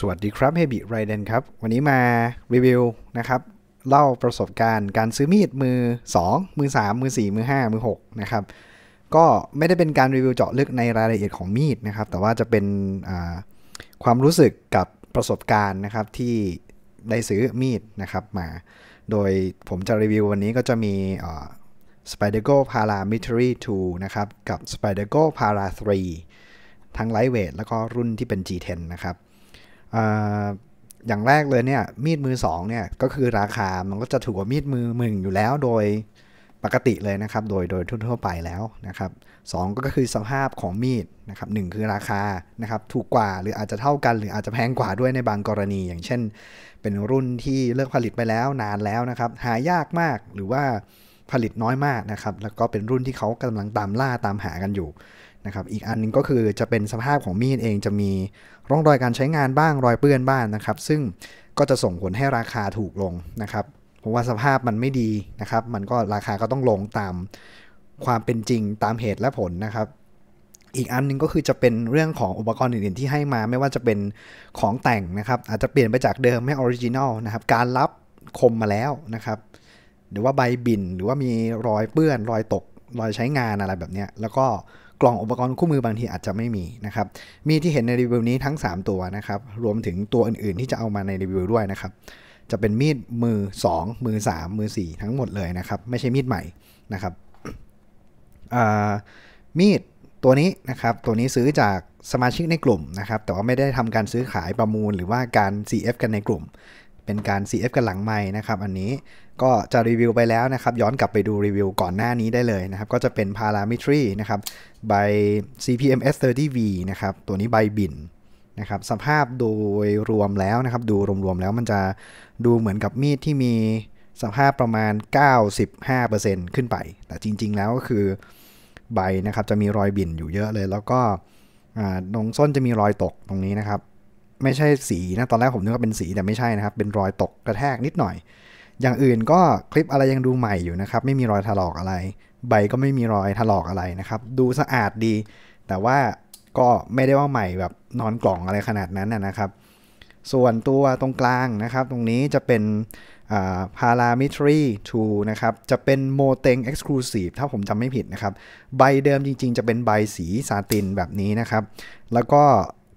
สวัสดีครับเฮบิไรเดนครับ วันนี้มารีวิวนะครับเล่าประสบการณ์การซื้อมีดมือ2มือ3มือ4มือ5มือ6นะครับ ก็ไม่ได้เป็นการรีวิวเจาะลึกในรายละเอียดของมีดนะครับ แต่ว่าจะเป็นความรู้สึกกับประสบการณ์นะครับที่ได้ซื้อมีดนะครับมา โดยผมจะรีวิววันนี้ก็จะมี s p i d e r g o Para m i t a r y 2 นะครับกับ s p i d e r g o Para 3 ทั้งไลท์เวทแล้วก็รุ่นที่เป็น G10 นะครับอย่างแรกเลยเนี่ยมีดมือสองเนี่ยก็คือราคามันก็จะถูกกว่ามีดมือหนึ่งอยู่แล้วโดยปกติเลยนะครับโดยโดยทั่วไปแล้วนะครับสก็คือสภาพของมีดนะครับหคือราคานะครับถูกกว่าหรืออาจจะเท่ากันหรืออาจจะแพงกว่าด้วยในบางกรณี อย่างเช่น เป็นรุ่นที่เลิกผลิตไปแล้วนานแล้วนะครับหายากมากหรือว่าผลิตน้อยมากนะครับแล้วก็เป็นรุ่นที่เขากำลังตามล่าตามหากันอยู่นะครับอีกอันนึงก็คือจะเป็นสภาพของมีดเองจะมีร่องรอยการใช้งานบ้างรอยเปื้อนบ้างนนะครับ ซึ่งก็จะส่งผลให้ราคาถูกลงนะครับเพราะว่าสภาพมันไม่ดีนะครับ มันก็ราคาก็ต้องลงตามความเป็นจริงตามเหตุและผลนะครับ อีกอันนึงก็คือจะเป็นเรื่องของอุปกรณ์อื่นๆที่ให้มาไม่ว่าจะเป็นของแต่งนะครับ อาจจะเปลี่ยนไปจากเดิมให้ออริจินอลนะครับการรับคมมาแล้วนะครับหรือว่าใบบินหรือว่ามีรอยเปื้อน รอยตกรอยใช้งานอะไรแบบนี้แล้วก็กล่องอุปกรณ์คู่มือบางทีอาจจะไม่มีนะครับ มีที่เห็นในรีวิวนี้ทั้ง 3 ตัวนะครับ รวมถึงตัวอื่นๆที่จะเอามาในรีวิวด้วยนะครับ จะเป็นมีดมือ 2 มือ 3 มือ 4 ทั้งหมดเลยนะครับ ไม่ใช่มีดใหม่นะครับมีดตัวนี้นะครับตัวนี้ซื้อจากสมาชิกในกลุ่มนะครับแต่ว่าไม่ได้ทำการซื้อขายประมูลหรือว่าการ CF กันในกลุ่ม เป็นการ CF กันหลังไม้นะครับอันนี้ก็จะรีวิวไปแล้วนะครับย้อนกลับไปดูรีวิวก่อนหน้านี้ได้เลยนะครับก็จะเป็น Parametry นะครับ by CPM S30V นะครับตัวนี้ใบบินนะครับสภาพโดยรวมแล้วนะครับดูรวมๆแล้วมันจะดูเหมือนกับมีดที่มีสภาพประมาณ 95%ขึ้นไป แต่จริงๆแล้วก็คือใบนะครับจะมีรอยบิ่นอยู่เยอะเลย แล้วก็ตรงส้นจะมีรอยตกตรงนี้นะครับไม่ใช่สีนะตอนแรกผมนึกว่าเป็นสีแต่ไม่ใช่นะครับเป็นรอยตกกระแทกนิดหน่อยอย่างอื่นก็คลิปอะไรยังดูใหม่อยู่นะครับ ไม่มีรอยถลอกอะไร ใบก็ไม่มีรอยถลอกอะไรนะครับ ดูสะอาดดี แต่ว่าก็ไม่ได้ว่าใหม่แบบนอนกล่องอะไรขนาดนั้นนะครับ ส่วนตัวตรงกลางนะครับ ตรงนี้จะเป็นารา a มทรีท2นะครับจะเป็นโมเต็งกซ์คลูซีฟถ้าผมจำไม่ผิดนะครับ ใบเดิมจริงๆจะเป็นใบสีซาตินแบบนี้นะครับ แล้วก็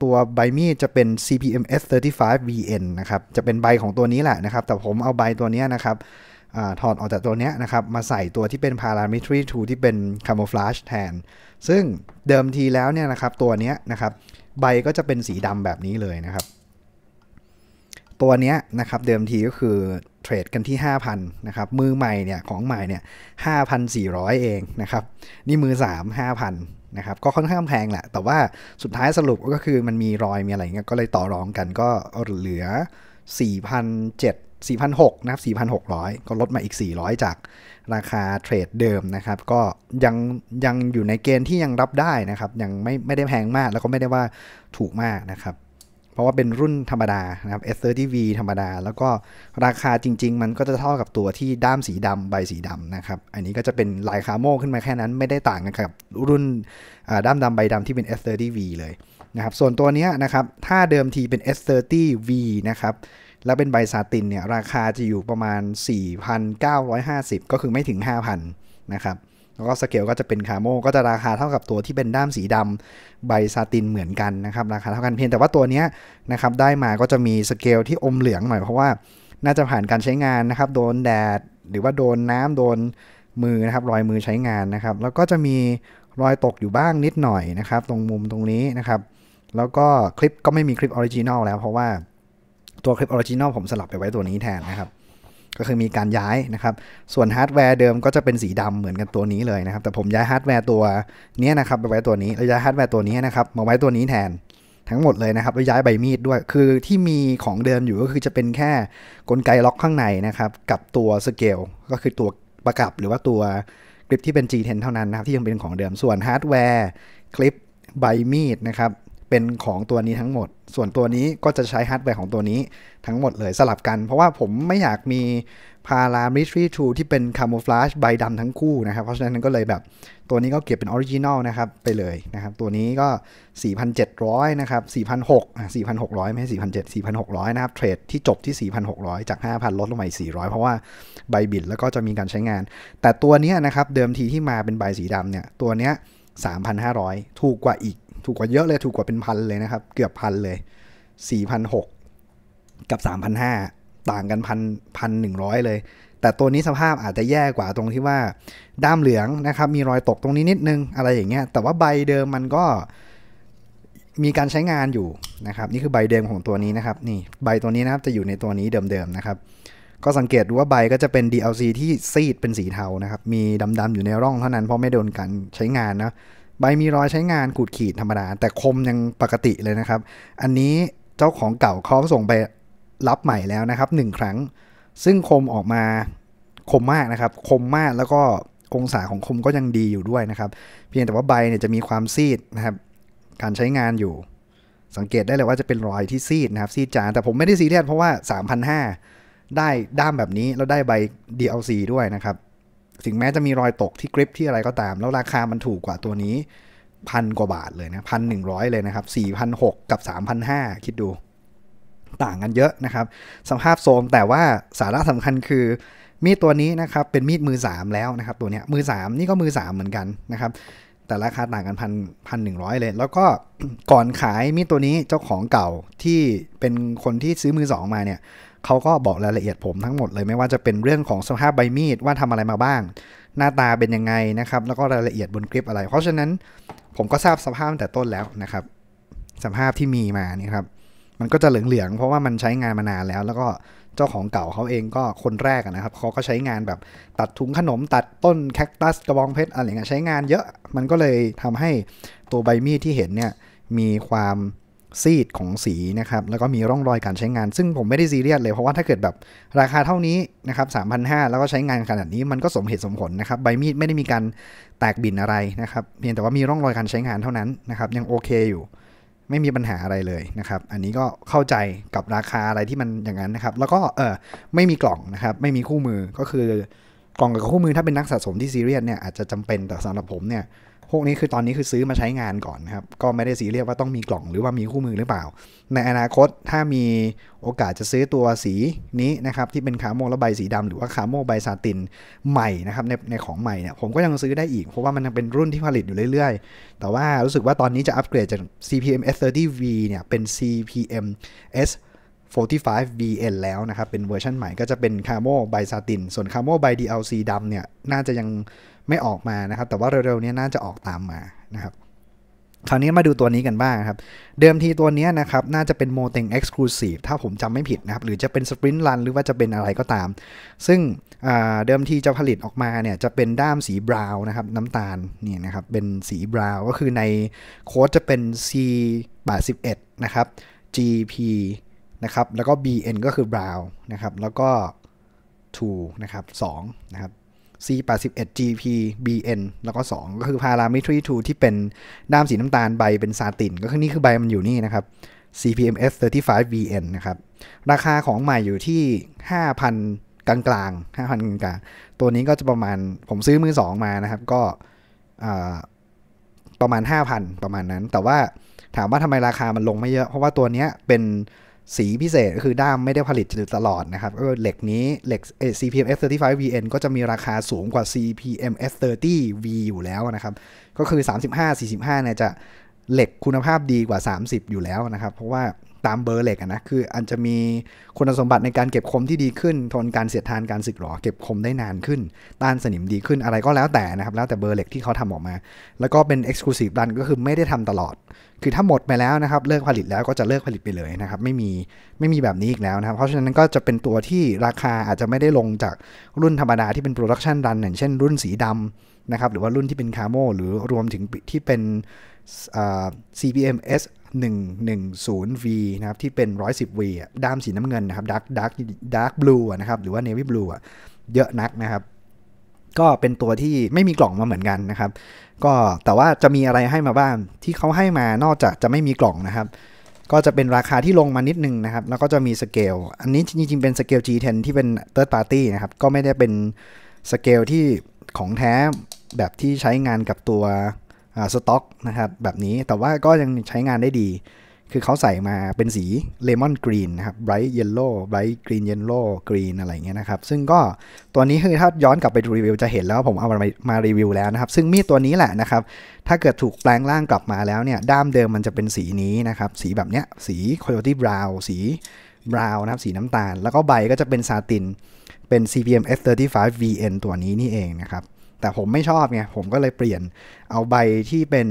ตัวใบมีดจะเป็น CPMS 35 VN นะครับ จะเป็นใบของตัวนี้แหละนะครับ แต่ผมเอาใบตัวนี้นะครับอถอดออกจากตัวนี้นะครับ มาใส่ตัวที่เป็น Parametry 2 ที่เป็น Camouflage แทน ซึ่งเดิมทีแล้วเนี่ยนะครับ ตัวนี้นะครับ ใบก็จะเป็นสีดำแบบนี้เลยนะครับ ตัวนี้นะครับ เดิมทีก็คือเทรดกันที่ 5,000นะครับ มือใหม่เนี่ย ของใหม่เนี่ย5,400 เองนะครับ นี่มือ3 5,000นะครับก็ค่อนข้างแพงแหละ แต่ว่าสุดท้ายสรุปก็คือมันมีรอยมีอะไรเงี้ย ก็เลยต่อรองกัน ก็เหลือ 4,700 4,600นะครับ 4,600 ก็ลดมาอีก 400 จากราคาเทรดเดิมนะครับ ก็ยังยังอยู่ในเกณฑ์ที่ยังรับได้นะครับ ยังไม่ไม่ได้แพงมากแล้วก็ไม่ได้ว่าถูกมากนะครับราะว่าเป็นรุ่นธรรมดานะครับ S30V ธรรมดา แล้วก็ราคาจริง ๆ มันก็จะเท่ากับตัวที่ด้ามสีดำใบสีดำนะครับอันนี้ก็จะเป็นลายคาโมขึ้นมาแค่นั้นไม่ได้ต่างกันกับรุ่นด้ามดำใบดำที่เป็น S30V เลยนะครับส่วนตัวนี้นะครับถ้าเดิมทีเป็น S30V นะครับแล้วเป็นใบซาตินเนี่ยราคาจะอยู่ประมาณ 4,950 ก็คือไม่ถึง 5,000 นะครับแล้วก็สเกลก็จะเป็นคาโมก็จะราคาเท่ากับตัวที่เป็นด้ามสีดำใบซาตินเหมือนกันนะครับราคาเท่ากันเพียงแต่ว่าตัวนี้นะครับได้มาก็จะมีสเกลที่อมเหลืองหน่อย เพราะว่าน่าจะผ่านการใช้งานนะครับโดนแดดหรือว่าโดนน้ำโดนมือนะครับรอยมือใช้งานนะครับแล้วก็จะมีรอยตกอยู่บ้างนิดหน่อยนะครับตรงมุมตรงนี้นะครับ แล้วก็คลิปก็ไม่มีคลิปออริจินอลแล้วเพราะว่าตัวคลิปออริจินอลผมสลับไปไว้ตัวนี้แทนนะครับก็คือมีการย้ายนะครับ ส่วนฮาร์ดแวร์เดิมก็จะเป็นสีดำเหมือนกันตัวนี้เลยนะครับ แต่ผมย้ายฮาร์ดแวร์ตัวนี้นะครับ ไปไว้ตัวนี้แล้วย้ายฮาร์ดแวร์ตัวนี้นะครับมาไว้ตัวนี้แทนทั้งหมดเลยนะครับแล้วย้ายใบมีดด้วย คือที่มีของเดิมอยู่ก็คือจะเป็นแค่กลไกล็อกข้างในนะครับกับตัวสเกล ก็คือตัวประกับ หรือว่าตัวคลิปที่เป็น G10 เท่านั้นนะครับที่ยังเป็นของเดิม ส่วนฮาร์ดแวร์คลิปใบมีดนะครับเป็นของตัวนี้ทั้งหมด ส่วนตัวนี้ก็จะใช้ฮาร์ดแวร์ของตัวนี้ทั้งหมดเลยสลับกัน เพราะว่าผมไม่อยากมีพารามิทรีทูที่เป็นคาโมฟลาชใบดำทั้งคู่นะครับ เพราะฉะนั้นก็เลยแบบตัวนี้ก็เก็บเป็นออริจินอลนะครับ ไปเลยนะครับ ตัวนี้ก็ 4,700นะครับ 4,600อ่ะ4,600ไม่ใช่4,700 4,600นะครับ เทรดที่จบที่ 4,600 จาก 5,000 ลดลงมาอีก400 เพราะว่าใบบิดแล้วก็จะมีการใช้งาน แต่ตัวนี้นะครับเดิมทีที่มาเป็นใบสีดำเนี่ยตัวเนี้ย3,500ถูกกว่าอีกถูกกว่าเยอะเลยถูกกว่าเป็นพันเลยนะครับ เกือบพันเลยสี่พันหกกับสามพันห้าต่างกันพันพันหนึ่งร้อยเลย แต่ตัวนี้สภาพอาจจะแย่กว่าตรงที่ว่าด้ามเหลืองนะครับมีรอยตกตรงนี้นิดนึง อะไรอย่างเงี้ยแต่ว่าใบเดิมมันก็มีการใช้งานอยู่นะครับ นี่คือใบเดิมของตัวนี้นะครับ นี่ใบตัวนี้นะครับจะอยู่ในตัวนี้เดิมๆนะครับ ก็สังเกตดูว่าใบก็จะเป็น DLC ที่ซีดเป็นสีเทานะครับ มีดำๆอยู่ในร่องเท่านั้นเพราะไม่โดนการใช้งานนะใบมีรอยใช้งานขูดขีดธรรมดา แต่คมยังปกติเลยนะครับ อันนี้เจ้าของเก่าเขาส่งไปรับใหม่แล้วนะครับ 1 ครั้ง ซึ่งคมออกมาคมมากนะครับ คมมากแล้วก็องศาของคมก็ยังดีอยู่ด้วยนะครับเพียงแต่ว่าใบเนี่ยจะมีความซีดนะครับ การใช้งานอยู่ สังเกตได้เลยว่าจะเป็นรอยที่ซีดนะครับซีดจานแต่ผมไม่ได้ซีเรียสเพราะว่า 3,500 ได้ด้ามแบบนี้แล้วได้ใบ DLC ด้วยนะครับถึงแม้ จะมีรอยตกที่กริปที่อะไรก็ตาม แล้วราคามันถูกกว่าตัวนี้พันกว่าบาทเลยนะพันหนึ่งร้อยเลยนะครับสี่พันหกกับสามพันห้าคิดดู ต่างกันเยอะนะครับสภาพโซมแต่ว่าสาระสำคัญคือมีดตัวนี้นะครับเป็นมีดมือสามแล้วนะครับ ตัวนี้มือสามนี่ก็มือสามเหมือนกันนะครับแต่ราคาต่างกันพันพันหนึ่งร้อยเลย แล้วก็ก่อนขายมีดตัวนี้เจ้าของเก่าที่เป็นคนที่ซื้อมือสองมาเนี่ยเขาก็บอกรายละเอียดผมทั้งหมดเลยไม่ว่าจะเป็นเรื่องของสภาพใบมีดว่าทำอะไรมาบ้างหน้าตาเป็นยังไงนะครับ แล้วก็รายละเอียดบนคลิปอะไร เพราะฉะนั้นผมก็ทราบสภาพแต่ต้นแล้วนะครับสภาพที่มีมานี่ครับ มันก็จะเหลืองๆเพราะว่ามันใช้งานมานานแล้ว แล้วก็เจ้าของเก่าเขาเองก็คนแรกนะครับเขาก็ใช้งานแบบตัดถุงขนม ตัดต้นแคคตัสกระบองเพชรอะไรเงี้ยใช้งาน เยอะมันก็เลยทำให้ตัวใบมีดที่เห็นเนี่ยมีความซีดของสีนะครับ แล้วก็มีร่องรอยการใช้งานซึ่งผมไม่ได้ซีเรียสเลย เพราะว่าถ้าเกิดแบบราคาเท่านี้นะครับสามพันห้าแล้วก็ใช้งานขนาดนี้ มันก็สมเหตุสมผลนะครับ ใบมีดไม่ได้มีการแตกบินอะไรนะครับ เพียงแต่ว่ามีร่องรอยการใช้งานเท่านั้นนะครับ ยังโอเคอยู่ ไม่มีปัญหาอะไรเลยนะครับ อันนี้ก็เข้าใจกับราคาอะไรที่มันอย่างนั้นนะครับ แล้วก็เออไม่มีกล่องนะครับ ไม่มีคู่มือ ก็คือ กล่องกับคู่มือถ้าเป็นนักสะสมที่ซีเรียสเนี่ยอาจจะจำเป็น แต่สำหรับผมเนี่ยพวกนี้คือตอนนี้คือซื้อมาใช้งานก่อนนะครับก็ไม่ได้สีเรียกว่าต้องมีกล่องหรือว่ามีคู่มือหรือเปล่า ในอนาคตถ้ามีโอกาสจะซื้อตัวสีนี้นะครับที่เป็นคาโมและใบสีดำหรือว่าคาโมใบซาตินใหม่นะครับในในของใหม่เนี่ยผมก็ยังซื้อได้อีกเพราะว่ามันยังเป็นรุ่นที่ผลิตอยู่เรื่อย ๆ แต่ว่ารู้สึกว่าตอนนี้จะอัปเกรดจาก CPM S30V เนี่ยเป็น CPM S 45 VN แล้วนะครับเป็นเวอร์ชันใหม่ก็จะเป็นคาร์โมไบซาติน ส่วนคาร์โมไบ DLC ดำเนี่ยน่าจะยังไม่ออกมานะครับแต่ว่าเร็วๆนี้น่าจะออกตามมานะครับคราวนี้มาดูตัวนี้กันบ้างครับเดิมทีตัวนี้นะครับน่าจะเป็นโมเต็งเอ็กซ์คลูซีฟถ้าผมจำไม่ผิดนะครับหรือจะเป็นสปรินต์รันหรือว่าจะเป็นอะไรก็ตาม ซึ่งเดิมทีจะผลิตออกมาเนี่ยจะเป็นด้ามสีบราวน์นะครับน้ำตาลนี่นะครับเป็นสีบราวน์ก็คือในโค้ดจะเป็น C81 นะครับ GP นะครับแล้วก็ bn ก็คือ brown นะครับ แล้วก็ two นะครับ2นะครับ C81GP BN แล้วก็ 2 ก็คือ Parametry 2ที่เป็น ด้ามสีน้ำตาลใบเป็นซาตินก็คือนี่คือใบมันอยู่นี่นะครับ CPMS 35 BN นะครับ ราคาของใหม่อยู่ที่ 5,000 กลางกลาง5,000กลางๆตัวนี้ก็จะประมาณผมซื้อมือ 2 มานะครับก็ประมาณ 5,000 ประมาณนั้น แต่ว่าถามว่าทำไมราคามันลงไม่เยอะ เพราะว่าตัวนี้เป็นสีพิเศษก็คือด้ามไม่ได้ผลิตตลอดนะครับก็เหล็กนี้เหล็ก CPM S35 VN ก็จะมีราคาสูงกว่า CPM S30 V อยู่แล้วนะครับ ก็คือ 35 45เนี่ยจะเหล็กคุณภาพดีกว่า 30 อยู่แล้วนะครับเพราะว่าตามเบอร์เหล็กนะคืออันจะมีคุณสมบัติในการเก็บคมที่ดีขึ้น ทนการเสียดทานการสึกหรอเก็บคมได้นานขึ้นต้านสนิมดีขึ้นอะไรก็แล้วแต่นะครับแล้วแต่เบอร์เหล็กที่เขาทำออกมา แล้วก็เป็น exclusive run ก็คือไม่ได้ทำตลอด คือถ้าหมดไปแล้วนะครับเลิกผลิตแล้วก็จะเลิกผลิตไปเลยนะครับไม่มีไม่มีแบบนี้อีกแล้วนะครับเพราะฉะนั้นก็จะเป็นตัวที่ราคาอาจจะไม่ได้ลงจากรุ่นธรรมดาที่เป็น production run อย่าง เช่นรุ่นสีดำนะครับหรือว่ารุ่นที่เป็นคาโมหรือรวมถึงที่เป็น CPMS 110V นะครับที่เป็น 110V ด้ามสีน้ำเงินนะครับดาร์กดาร์กดาร์กบลูนะครับหรือว่า navy blue เยอะนักนะครับ ก็เป็นตัวที่ไม่มีกล่องมาเหมือนกันนะครับ ก็แต่ว่าจะมีอะไรให้มาบ้างที่เขาให้มานอกจากจะไม่มีกล่องนะครับ ก็จะเป็นราคาที่ลงมานิดนึงนะครับแล้วก็จะมีสเกล อันนี้จริงๆเป็นสเกล G10 ที่เป็น third party นะครับก็ไม่ได้เป็นสเกลที่ของแท้ แบบที่ใช้งานกับตัวสต็อกนะครับแบบนี้แต่ว่าก็ยังใช้งานได้ดี คือเขาใส่มาเป็นสีเลมอนกรีนนะครับไบรท์เยลโล่ไบรท์กรีนเยลโล่กรีนอะไรเงี้ยนะครับ ซึ่งก็ตัวนี้คือถ้าย้อนกลับไปรีวิวจะเห็นแล้วผมเอามามารีวิวแล้วนะครับ ซึ่งมีดตัวนี้แหละนะครับ ถ้าเกิดถูกแปลงร่างกลับมาแล้วเนี่ยด้ามเดิมมันจะเป็นสีนี้นะครับ สีแบบเนี้ยสีคอยตี้บราวสีบราวนะครับสีน้ำตาล แล้วก็ใบก็จะเป็นซาตินเป็น CPM s 3 5 VN ตัวนี้นี่เองนะครับแต่ผมไม่ชอบไงผมก็เลยเปลี่ยนเอาใบที่เป็น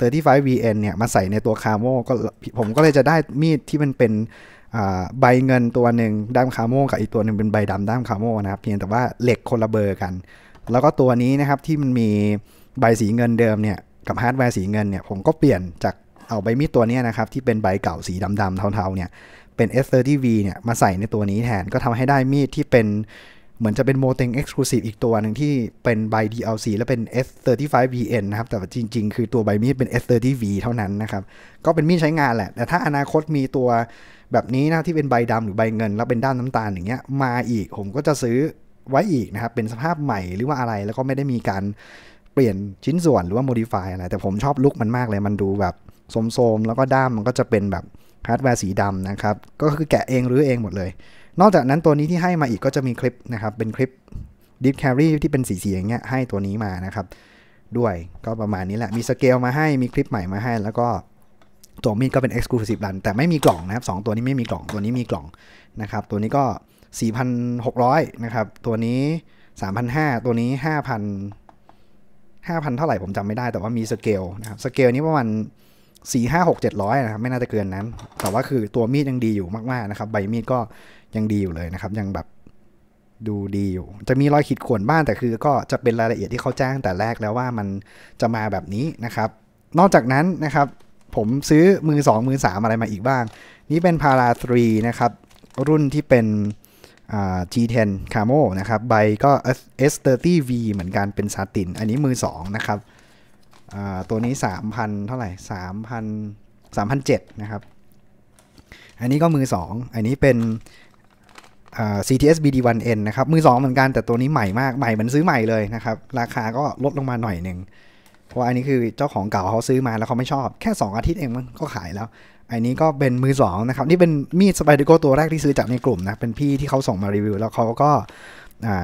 35VN เนี่ยมาใส่ในตัวคาโมก็ผมก็เลยจะได้มีดที่มันเป็นใบเงินตัวหนึ่งด้ามคาโมกับอีกตัวหนึ่งเป็นใบดำด้ามคาโมนะครับเพียงแต่ว่าเหล็กคนละเบอร์กันแล้วก็ตัวนี้นะครับที่มันมีใบสีเงินเดิมเนี่ยกับฮาร์ดแวร์สีเงินเนี่ยผมก็เปลี่ยนจากเอาใบมีดตัวนี้นะครับที่เป็นใบเก่าสีดำๆเทาๆเนี่ยเป็น S30V เนี่ยมาใส่ในตัวนี้แทนก็ทำให้ได้มีดที่เป็นเหมือนจะเป็นโมเต็งกซ์คลูซีฟอีกตัวหนึ่งที่เป็นใบ DLC และเป็น S35VN นะครับแต่จริงๆ คือตัวใบมีดเป็น S30V เท่านั้นนะครับ ก็เป็นมีดใช้งานแหละ แต่ถ้าอนาคตมีตัวแบบนี้นะที่เป็นใบดำหรือใบเงิน แล้วเป็นด้านน้ำตาลอย่างเงี้ยมาอีกผมก็จะซื้อไว้อีกนะครับ เป็นสภาพใหม่หรือว่าอะไร แล้วก็ไม่ได้มีการเปลี่ยนชิ้นส่วนหรือว่าโมดิฟายอะไรแต่ผมชอบลุกมันมากเลยมันดูแบบโสมๆแล้วก็ด้ามมันก็จะเป็นแบบฮาร์ดแวร์สีดำนะครับก็คือแกะเองหรือเองหมดเลยนอกจากนั้นตัวนี้ที่ให้มาอีกก็จะมีคลิปนะครับเป็นคลิป Deep Carry ที่เป็นสี ๆ อย่างเงี้ยให้ตัวนี้มานะครับด้วยก็ประมาณนี้แหละมีสเกลมาให้มีคลิปใหม่มาให้ แล้วก็ตัวมีดก็เป็น Exclusive Run แต่ไม่มีกล่องนะครับสองตัวนี้ไม่มีกล่องตัวนี้มีกล่องนะครับตัวนี้ก็ 4,600นะครับตัวนี้ 3,500 ตัวนี้ 5,000 5,000เท่าไหร่ผมจำไม่ได้แต่ว่ามีสเกลนะครับสเกลนี้ประมาณสี่ห้าหกเจ็ดร้อยนะครับไม่น่าจะเกินนั้น แต่ว่าคือตัวมีดยังดีอยู่มากๆนะครับ ใบมีดก็ยังดีอยู่เลยนะครับ ยังแบบดูดีอยู่ จะมีรอยขีดข่วนบ้างแต่คือก็จะเป็นรายละเอียดที่เขาแจ้งแต่แรกแล้วว่ามันจะมาแบบนี้นะครับ นอกจากนั้นนะครับ ผมซื้อมือ2มือ3อะไรมาอีกบ้าง นี่เป็นพาราทรีนะครับ รุ่นที่เป็น G10 Camo นะครับใบก็ S30V เหมือนกันเป็นซาตินอันนี้มือ 2 นะครับตัวนี้3,000เท่าไหร่3,000 3,007นะครับอันนี้ก็มือ 2 อันนี้เป็น CTS BD1N นะครับมือ 2 เหมือนกันแต่ตัวนี้ใหม่มากใหม่เหมือนซื้อใหม่เลยนะครับราคาก็ลดลงมาหน่อยหนึ่งเพราะอันนี้คือเจ้าของเก่าเขาซื้อมาแล้วเขาไม่ชอบแค่ 2 อาทิตย์เองมันก็ขายแล้ว อันนี้ก็เป็นมือ 2นะครับนี่เป็นมีดสไปเดอร์โกตัวแรกที่ซื้อจากในกลุ่มนะเป็นพี่ที่เขาส่งมารีวิวแล้วเขาก็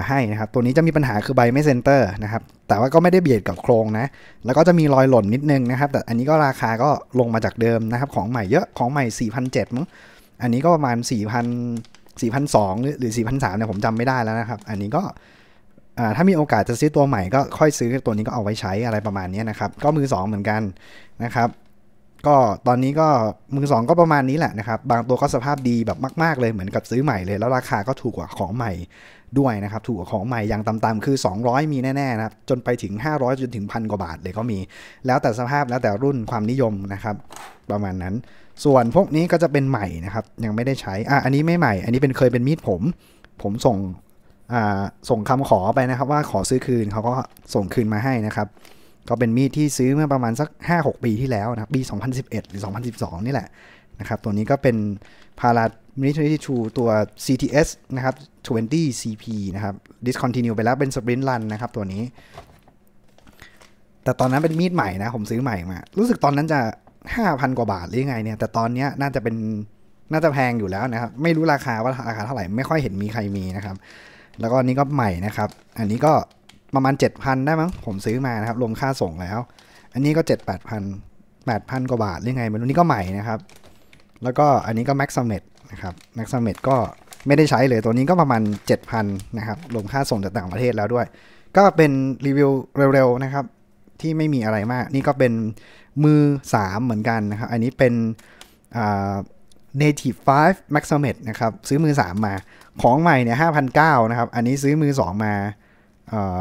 ให้นะครับตัวนี้จะมีปัญหาคือใบไม่เซนเตอร์นะครับแต่ว่าก็ไม่ได้เบียดกับโครงนะแล้วก็จะมีรอยหล่นนิดนึงนะครับแต่อันนี้ก็ราคาก็ลงมาจากเดิมนะครับของใหม่เยอะของใหม่4จ0ดมั้งอันนี้ก็ประมาณ4 0 0น4 2 0พหรือหรือ4ส0มเนี่ยผมจำไม่ได้แล้วนะครับ อันนี้ก็ถ้ามีโอกาสจะซื้อตัวใหม่ก็ค่อยซื้อตัวนี้ก็เอาไว้ใช้อะไรประมาณนี้นะครับก็มือ 2 เหมือนกันนะครับก็ตอนนี้ก็มือสองก็ประมาณนี้แหละนะครับ บางตัวก็สภาพดีแบบมาก ๆ เลยเหมือนกับซื้อใหม่เลย แล้วราคาก็ถูกกว่าของใหม่ด้วยนะครับ ถูกกว่าของใหม่อย่างต่ำๆคือ 200 มีแน่ๆนะครับจนไปถึง 500จนถึงพันกว่าบาท เลยก็มี แล้วแต่สภาพแล้วแต่รุ่นความนิยมนะครับ ประมาณนั้น ส่วนพวกนี้ก็จะเป็นใหม่นะครับ ยังไม่ได้ใช้อ่ะอันนี้ไม่ใหม่ อันนี้เป็นเคยเป็นมีด ผม ผมส่งอ่าส่งคำขอไปนะครับ ว่าขอซื้อคืนเขาก็ส่งคืนมาให้นะครับก็เป็นมีดที่ซื้อเมื่อประมาณสัก 5-6 ปีที่แล้วนะครับปี 2011 หรือ 2012 นี่แหละ นะครับ ตัวนี้ก็เป็นพารามินิทอรีทชูตัว CTS นะครับ20 CP นะครับ discontinue ไปแล้วเป็น sprint run นะครับตัวนี้ แต่ตอนนั้นเป็นมีดใหม่นะ ผมซื้อใหม่มา รู้สึกตอนนั้นจะ 5,000 กว่าบาทหรือไงเนี่ย แต่ตอนนี้น่าจะเป็นน่าจะแพงอยู่แล้วนะครับ ไม่รู้ราคาว่าราคาเท่าไหร่ไม่ค่อยเห็นมีใครมีนะครับแล้วก็นี้ก็ใหม่นะครับอันนี้ก็ประมาณ 7,000ได้มั้งผมซื้อมานะครับรวมค่าส่งแล้ว อันนี้ก็ 7 8 0 0 0 8,000กว่าบาทหรือไงมันนี่ก็ใหม่นะครับแล้วก็อันนี้ก็ Max Summit นะครับ Max Summit ก็ไม่ได้ใช้เลยตัวนี้ก็ประมาณ 7,000นะครับรวมค่าส่งจากต่างประเทศแล้วด้วย ก็เป็นรีวิวเร็วๆนะครับที่ไม่มีอะไรมาก นี่ก็เป็นมือ 3 เหมือนกันนะครับอันนี้เป็น Native 5 Max Summit นะครับซื้อมือ 3 มาของใหม่เนี่ย5 0 0นะครับอันนี้ซื้อมือ 2 มา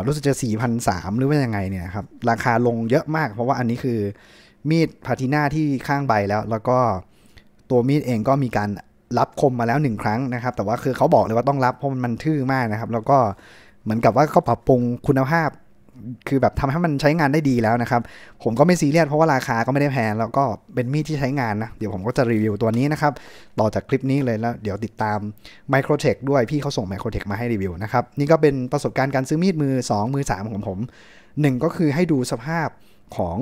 รู้สึกจะ4ส0มหรือว่ายังไงเนี่ยครับ ราคาลงเยอะมาก เพราะว่าอันนี้คือมีดพาทิน่าที่ข้างใบแล้ว แล้วก็ตัวมีดเองก็มีการรับคมมาแล้วหนึ่งครั้งนะครับ แต่ว่าคือเขาบอกเลยว่าต้องรับ เพราะมันทื่อมากนะครับ แล้วก็เหมือนกับว่าเขาปรับปรุงคุณภาพคือแบบทำให้มันใช้งานได้ดีแล้วนะครับ ผมก็ไม่ซีเรียสเพราะว่าราคาก็ไม่ได้แพงแล้วก็เป็นมีดที่ใช้งานนะ เดี๋ยวผมก็จะรีวิวตัวนี้นะครับ ต่อจากคลิปนี้เลยแล้ว เดี๋ยวติดตาม Microtech ด้วย พี่เขาส่ง Microtech มาให้รีวิวนะครับ นี่ก็เป็นประสบการณ์การซื้อมีดมือ 2 มือ 3 ของผม1ก็คือให้ดูสภาพของ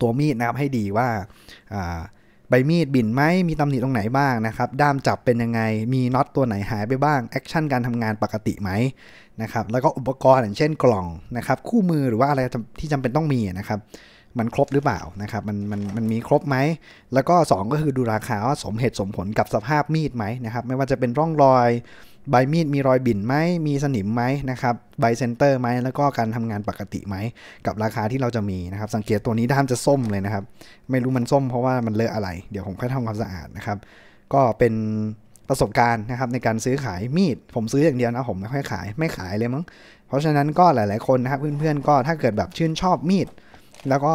ตัวมีดนะครับให้ดีว่าอ่าใบมีด บินไหม มีตำหนิตรงไหนบ้างนะครับ ด้ามจับเป็นยังไง มีน็อตตัวไหนหายไปบ้าง แอคชั่นการทำงานปกติไหมนะครับ แล้วก็อุปกรณ์อย่างเช่นกล่องนะครับ คู่มือหรือว่าอะไรที่จำเป็นต้องมีนะครับ มันครบหรือเปล่านะครับ มันมันมันมีครบไหม แล้วก็ 2 ก็คือดูราคาว่าสมเหตุสมผลกับสภาพมีดไหมนะครับ ไม่ว่าจะเป็นร่องรอยใบมีดมีรอยบิ่นไหมมีสนิมไหมนะครับ ใบเซนเตอร์ไหมแล้วก็การทำงานปกติไหมกับราคาที่เราจะมีนะครับ สังเกตตัวนี้ด้ามจะส้มเลยนะครับ ไม่รู้มันส้มเพราะว่ามันเลอะอะไร เดี๋ยวผมค่อยทำความสะอาดนะครับ ก็เป็นประสบการณ์นะครับในการซื้อขายมีด ผมซื้ออย่างเดียวนะ ผม ไม่ค่อยขาย ไม่ขายเลยมั้ง เพราะฉะนั้นก็หลาย ๆคนนะครับเพื่อนๆก็ถ้าเกิดแบบชื่นชอบมีด แล้วก็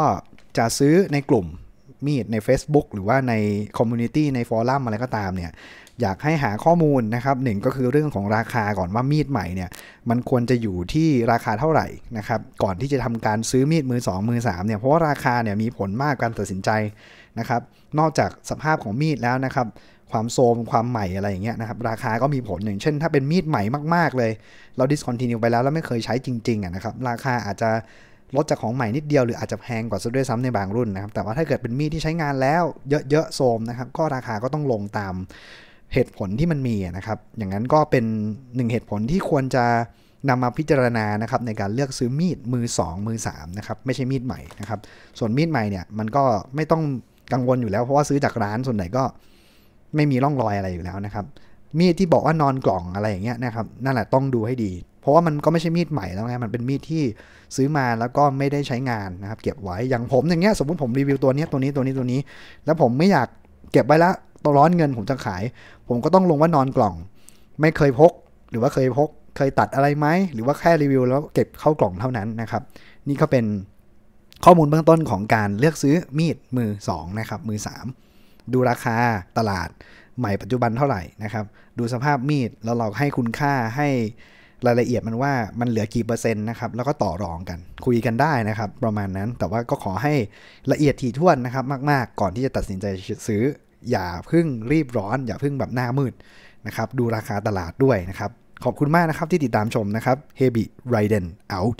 จะซื้อในกลุ่มมีดใน Facebook หรือว่าในคอมมูนิตี้ในฟอรัมอะไรก็ตามเนี่ยอยากให้หาข้อมูลนะครับหนึ่งก็คือเรื่องของราคาก่อนว่ามีดใหม่เนี่ยมันควรจะอยู่ที่ราคาเท่าไหร่นะครับก่อนที่จะทำการซื้อมีดมือ 2 มือ 3เนี่ยเพราะว่าราคาเนี่ยมีผลมากการตัดสินใจนะครับนอกจากสภาพของมีดแล้วนะครับความโซม ความใหม่อะไรอย่างเงี้ยนะครับราคาก็มีผลหนึ่งเช่นถ้าเป็นมีดใหม่มากๆเลยเราดิสคอนติเนียไปแล้วแล้วไม่เคยใช้จริงๆนะครับราคาอาจจะลดจากของใหม่นิดเดียวหรืออาจจะแพงกว่าซะด้วยซ้ำในบางรุ่นนะครับแต่ว่าถ้าเกิดเป็นมีดที่ใช้งานแล้วเยอะๆโสมนะครับก็ราคาก็ต้องลงตามเหตุผลที่มันมีนะครับ อย่างนั้นก็เป็นหนึ่งเหตุผลที่ควรจะนำมาพิจารณานะครับในการเลือกซื้อมีด มือ 2 มือ3นะครับไม่ใช่มีดใหม่นะครับ ส่วนมีดใหม่เนี่ยมันก็ไม่ต้องกังวลอยู่แล้ว เพราะว่าซื้อจากร้านส่วนไหนก็ไม่มีร่องรอยอะไรอยู่แล้วนะครับมีดที่บอกว่านอนกล่องอะไรอย่างเงี้ยนะครับนั่นแหละต้องดูให้ดี เพราะว่ามันก็ไม่ใช่มีดใหม่แล้วไงมันเป็นมีดที่ซื้อมาแล้วก็ไม่ได้ใช้งานนะครับเก็บไว้อย่างผมอย่างเงี้ยสมมติผมรีวิวตัวนี้ตัวนี้ตัวนี้ตัวนี้ แล้วผมไม่อยากเก็บไว้ละตัวร้อนเงินผมจะขาย ผมก็ต้องลงว่านอนกล่อง ไม่เคยพกหรือว่าเคยพก เคยตัดอะไรไหมหรือว่าแค่รีวิว แล้วเก็บเข้ากล่องเท่านั้นนะครับ นี่ก็เป็นข้อมูลเบื้องต้นของการเลือกซื้อมีดมือ2นะครับมือ3 ดูราคาตลาดใหม่ปัจจุบันเท่าไหร่นะครับดูสภาพมีดแล้วเราให้คุณค่าให้รายละเอียดมันว่ามันเหลือกี่เปอร์เซ็นต์นะครับแล้วก็ต่อรองกันคุยกันได้นะครับประมาณนั้นแต่ว่าก็ขอให้ละเอียดถี่ถ้วนนะครับมากๆ ก่อนที่จะตัดสินใจซื้อ อย่าพึ่งรีบร้อน อย่าพึ่งแบบหน้ามืดนะครับดูราคาตลาดด้วยนะครับขอบคุณมากนะครับที่ติดตามชมนะครับ Hebi r เ i d e n out